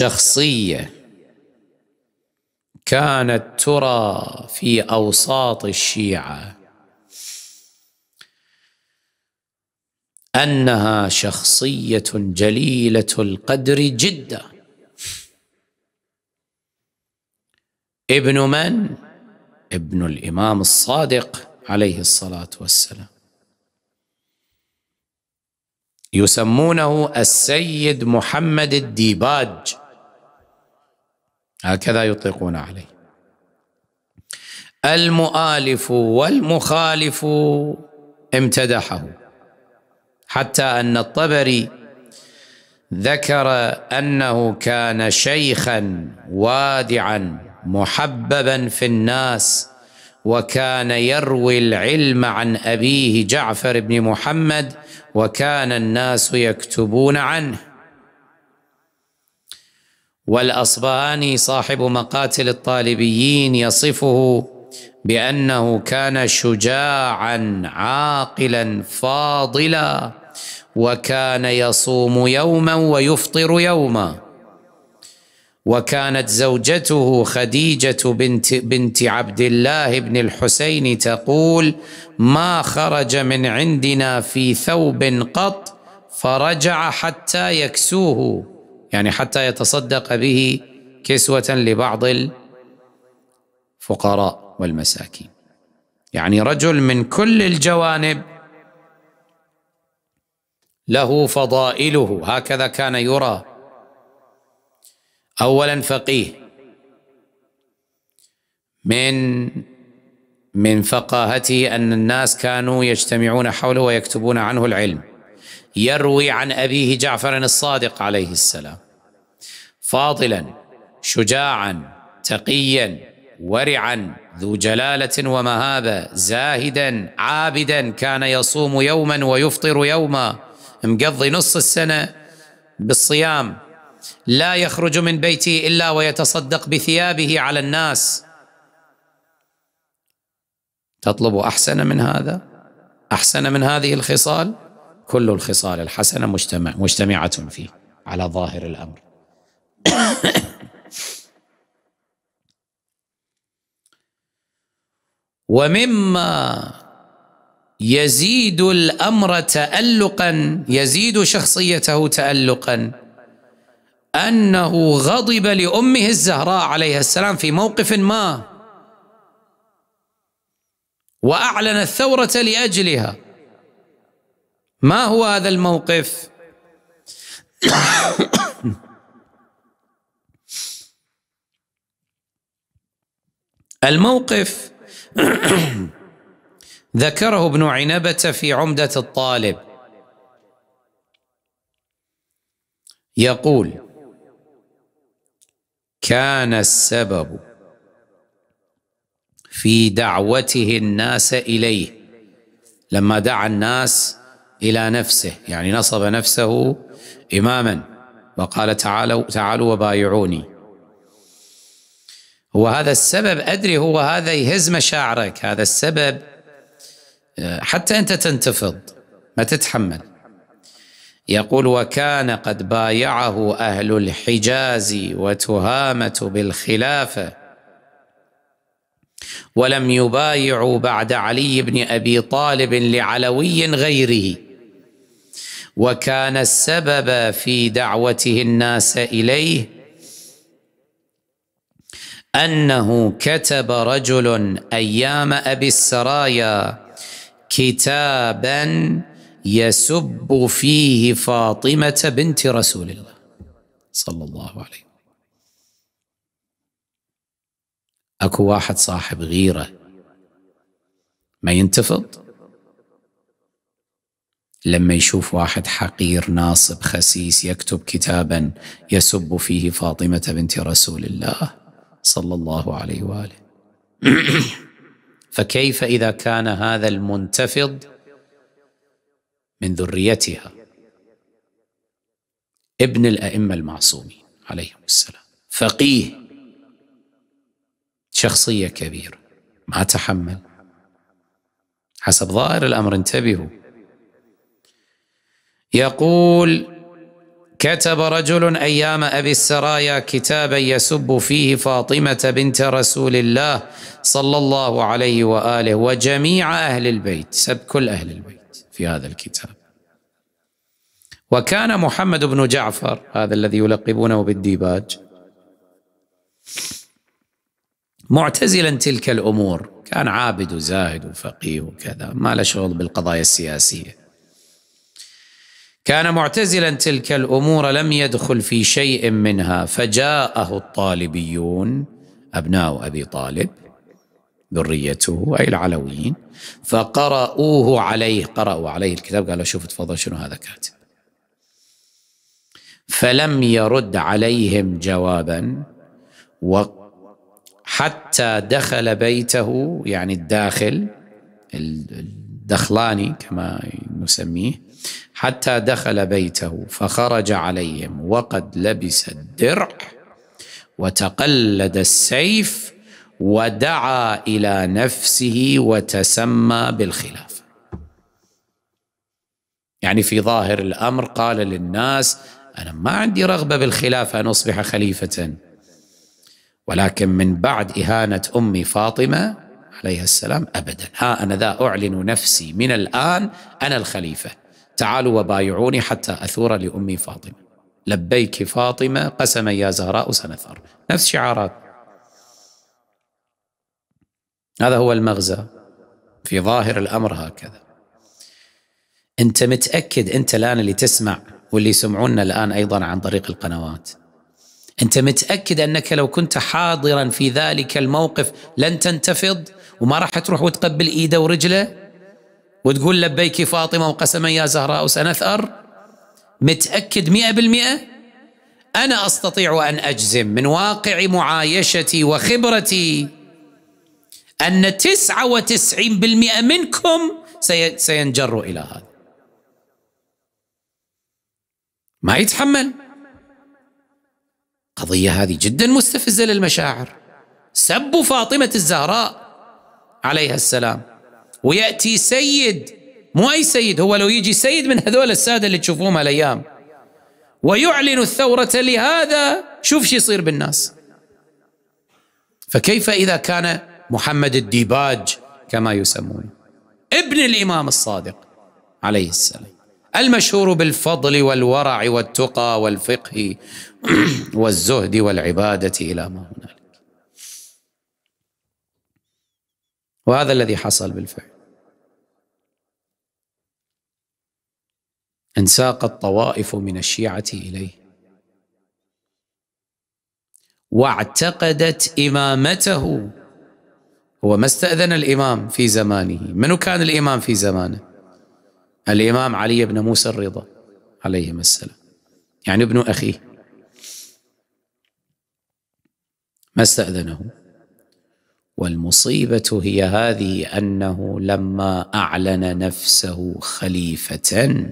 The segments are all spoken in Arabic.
شخصيه كانت ترى في اوساط الشيعه انها شخصيه جليله القدر جدا ابن من ابن الامام الصادق عليه الصلاه والسلام يسمونه السيد محمد الديباج هكذا يطلقون عليه المؤالف والمخالف امتدحه حتى ان الطبري ذكر انه كان شيخا وادعا محببا في الناس وكان يروي العلم عن ابيه جعفر بن محمد وكان الناس يكتبون عنه والاصبهاني صاحب مقاتل الطالبيين يصفه بانه كان شجاعا عاقلا فاضلا وكان يصوم يوما ويفطر يوما وكانت زوجته خديجه بنت بنت عبد الله بن الحسين تقول ما خرج من عندنا في ثوب قط فرجع حتى يكسوه يعني حتى يتصدق به كسوة لبعض الفقراء والمساكين يعني رجل من كل الجوانب له فضائله هكذا كان يرى اولا فقيه من من فقاهته ان الناس كانوا يجتمعون حوله ويكتبون عنه العلم يروي عن أبيه جعفر الصادق عليه السلام فاضلا شجاعا تقيا ورعا ذو جلاله ومهابه زاهدا عابدا كان يصوم يوما ويفطر يوما مقضي نص السنه بالصيام لا يخرج من بيته الا ويتصدق بثيابه على الناس تطلب احسن من هذا احسن من هذه الخصال كل الخصال الحسنة مجتمع مجتمعة فيه على ظاهر الأمر ومما يزيد الامر تالقا يزيد شخصيته تالقا انه غضب لامه الزهراء عليها السلام في موقف ما واعلن الثوره لاجلها ما هو هذا الموقف الموقف ذكره ابن عنبة في عمدة الطالب يقول كان السبب في دعوته الناس إليه لما دعا الناس إلى نفسه يعني نصب نفسه إماما وقال تعالوا تعالوا وبايعوني هو هذا السبب أدري هو هذا يهز مشاعرك هذا السبب آه، حتى أنت تنتفض ما تتحمل يقول وكان قد بايعه أهل الحجاز وتهامة بالخلافة ولم يبايعوا بعد علي بن أبي طالب لعلوي غيره وكان السبب في دعوته الناس اليه انه كتب رجل ايام ابي السرايا كتابا يسب فيه فاطمه بنت رسول الله صلى الله عليه وسلم اكو واحد صاحب غيره ما ينتفض لما يشوف واحد حقير ناصب خسيس يكتب كتابا يسب فيه فاطمة بنت رسول الله صلى الله عليه وآله فكيف إذا كان هذا المنتفض من ذريتها ابن الأئمة المعصومين عليهم السلام فقيه شخصية كبيرة ما تحمل حسب ظاهر الأمر انتبهوا يقول كتب رجل ايام ابي السرايا كتابا يسب فيه فاطمه بنت رسول الله صلى الله عليه واله وجميع اهل البيت سب كل اهل البيت في هذا الكتاب وكان محمد بن جعفر هذا الذي يلقبونه بالديباج معتزلا تلك الامور كان عابد وزاهد وفقيه وكذا ما له شغل بالقضايا السياسيه كان معتزلا تلك الامور لم يدخل في شيء منها فجاءه الطالبيون ابناء ابي طالب ذريته اي العلويين فقرأوه عليه قرأوا عليه الكتاب قالوا شوف تفضل شنو هذا كاتب فلم يرد عليهم جوابا حتى دخل بيته يعني الداخل الدخلاني كما نسميه حتى دخل بيته فخرج عليهم وقد لبس الدرع وتقلد السيف ودعا الى نفسه وتسمى بالخلافه يعني في ظاهر الامر قال للناس انا ما عندي رغبه بالخلافه ان اصبح خليفه ولكن من بعد اهانه امي فاطمه عليها السلام ابدا ها انا ذا اعلن نفسي من الان انا الخليفه تعالوا وبايعوني حتى أثور لأمي فاطمة لبيك فاطمة قسما يا زهراء سنثر نفس شعارات هذا هو المغزى في ظاهر الأمر هكذا أنت متأكد أنت الآن اللي تسمع واللي يسمعوننا الآن أيضا عن طريق القنوات أنت متأكد أنك لو كنت حاضرا في ذلك الموقف لن تنتفض وما راح تروح وتقبل إيده ورجله وتقول لبيك فاطمة وقسما يا زهراء سنثأر متأكد مئة بالمئة أنا أستطيع أن أجزم من واقع معايشتي وخبرتي أن تسعة وتسعين بالمئة منكم سينجر إلى هذا ما يتحمل قضية هذه جدا مستفزة للمشاعر سب فاطمة الزهراء عليها السلام ويأتي سيد مو أي سيد هو لو يجي سيد من هذول السادة اللي تشوفوهم هالأيام ويعلن الثورة لهذا شوف شو يصير بالناس فكيف إذا كان محمد الديباج كما يسمونه ابن الإمام الصادق عليه السلام المشهور بالفضل والورع والتقى والفقه والزهد والعبادة إلى ما هنالك وهذا الذي حصل بالفعل انساق الطوائف من الشيعة إليه واعتقدت إمامته هو ما استأذن الإمام في زمانه من كان الإمام في زمانه الإمام علي بن موسى الرضا عليهما السلام يعني ابن أخيه ما استأذنه والمصيبه هي هذه انه لما اعلن نفسه خليفه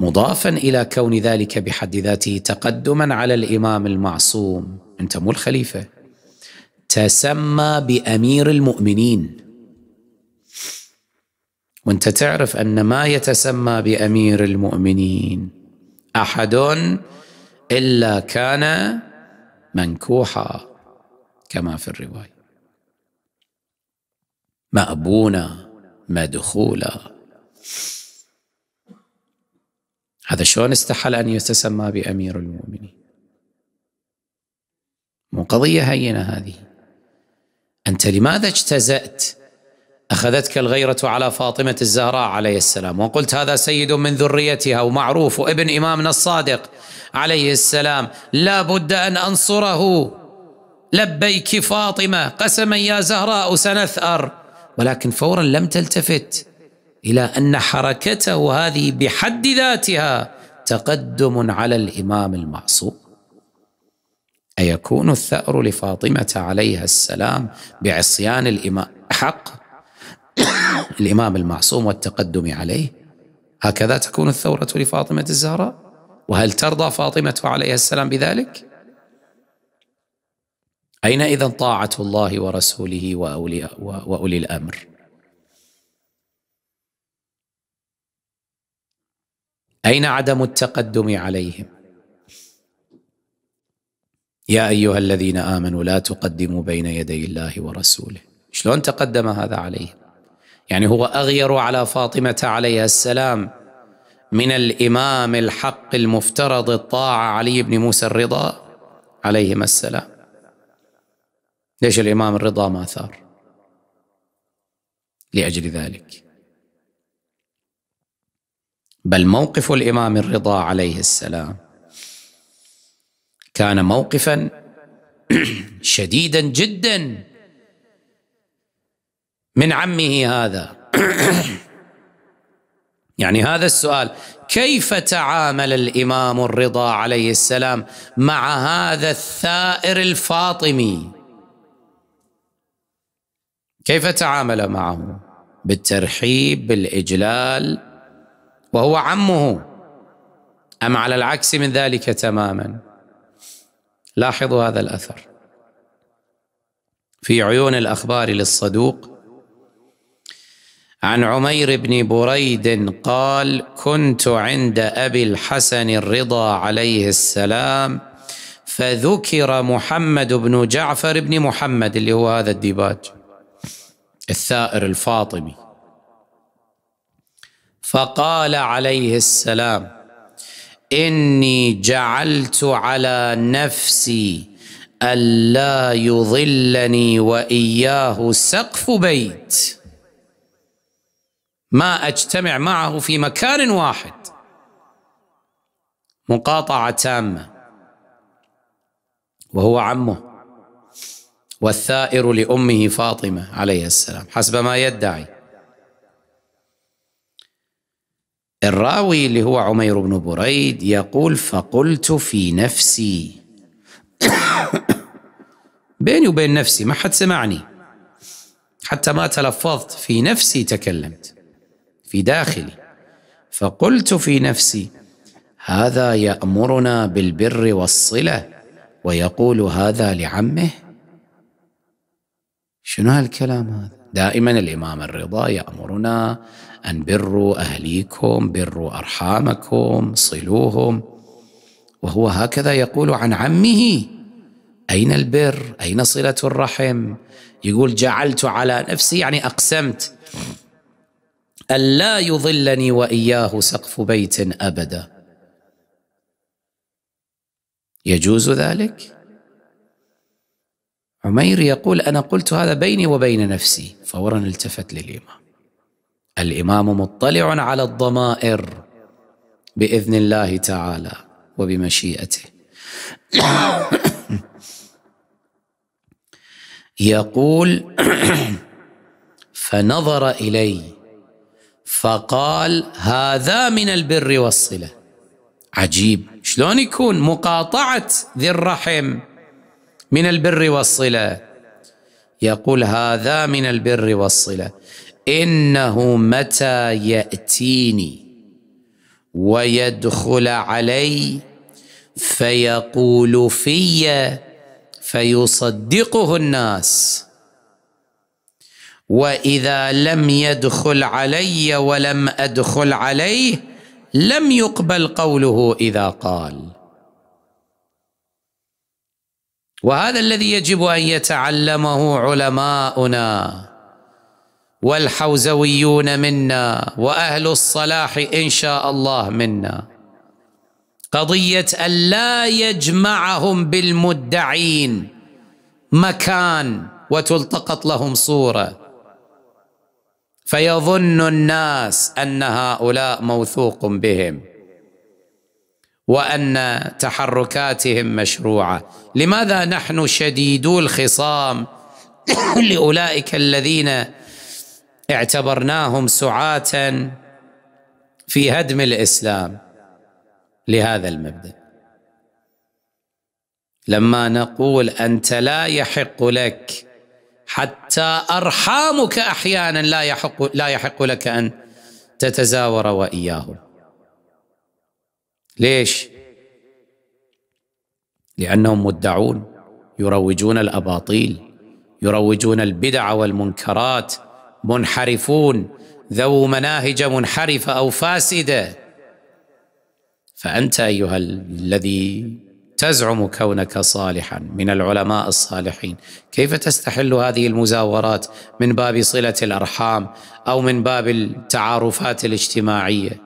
مضافا الى كون ذلك بحد ذاته تقدما على الامام المعصوم انت مو الخليفه تسمى بامير المؤمنين وانت تعرف ان ما يتسمى بامير المؤمنين احد الا كان منكوحا كما في الروايه مأبونا مدخولا هذا شلون استحل ان يتسمى بامير المؤمنين مو قضيه هينه هذه انت لماذا اجتزأت اخذتك الغيره على فاطمه الزهراء عليه السلام وقلت هذا سيد من ذريتها ومعروف وابن امامنا الصادق عليه السلام لا بد ان انصره لبيك فاطمه قسما يا زهراء سنثار ولكن فورا لم تلتفت الى ان حركته هذه بحد ذاتها تقدم على الامام المعصوم ايكون الثار لفاطمه عليها السلام بعصيان الامام حق الامام المعصوم والتقدم عليه هكذا تكون الثوره لفاطمه الزهراء وهل ترضى فاطمه عليها السلام بذلك أين إذا طاعة الله ورسوله وأولي, وأولي الأمر؟ أين عدم التقدم عليهم؟ يا أيها الذين آمنوا لا تقدموا بين يدي الله ورسوله شلون تقدم هذا عليهم؟ يعني هو أغير على فاطمة عليها السلام من الإمام الحق المفترض الطاعة علي بن موسى الرضا عليهما السلام ليش الإمام الرضا ما ثار لأجل ذلك بل موقف الإمام الرضا عليه السلام كان موقفا شديدا جدا من عمه هذا يعني هذا السؤال كيف تعامل الامام الرضا عليه السلام مع هذا الثائر الفاطمي كيف تعامل معه بالترحيب بالاجلال وهو عمه ام على العكس من ذلك تماما لاحظوا هذا الاثر في عيون الاخبار للصدوق عن عمير بن بريد قال كنت عند ابي الحسن الرضا عليه السلام فذكر محمد بن جعفر بن محمد اللي هو هذا الديباج الثائر الفاطمي فقال عليه السلام اني جعلت على نفسي الا يضلني واياه سقف بيت ما اجتمع معه في مكان واحد مقاطعه تامه وهو عمه والثائر لأمه فاطمة عليه السلام حسب ما يدعي الراوي اللي هو عمير بن بريد يقول فقلت في نفسي بيني وبين نفسي ما حد سمعني حتى ما تلفظت في نفسي تكلمت في داخلي فقلت في نفسي هذا يأمرنا بالبر والصلة ويقول هذا لعمه شنو هالكلام هذا دائما الإمام الرضا يأمرنا أن بروا أهليكم بروا أرحامكم صلوهم وهو هكذا يقول عن عمه أين البر أين صلة الرحم يقول جعلت على نفسي يعني أقسمت ألا يظلني وإياه سقف بيت أبدا يجوز ذلك؟ عمير يقول أنا قلت هذا بيني وبين نفسي فورا التفت للإمام الإمام مطلع على الضمائر بإذن الله تعالى وبمشيئته يقول فنظر إلي فقال هذا من البر والصلة عجيب شلون يكون مقاطعة ذي الرحم من البر والصله يقول هذا من البر والصله انه متى ياتيني ويدخل علي فيقول في فيصدقه الناس واذا لم يدخل علي ولم ادخل عليه لم يقبل قوله اذا قال وهذا الذي يجب ان يتعلمه علماؤنا والحوزويون منا واهل الصلاح ان شاء الله منا قضيه ان لا يجمعهم بالمدعين مكان وتلتقط لهم صوره فيظن الناس ان هؤلاء موثوق بهم وان تحركاتهم مشروعه لماذا نحن شديدو الخصام لاولئك الذين اعتبرناهم سعاه في هدم الاسلام لهذا المبدا لما نقول انت لا يحق لك حتى ارحامك احيانا لا يحق لا يحق لك ان تتزاور واياهم ليش؟ لأنهم مدعون يروجون الأباطيل يروجون البدع والمنكرات منحرفون ذو مناهج منحرفة أو فاسدة فأنت أيها الذي تزعم كونك صالحا من العلماء الصالحين كيف تستحل هذه المزاورات من باب صله الارحام او من باب التعارفات الاجتماعيه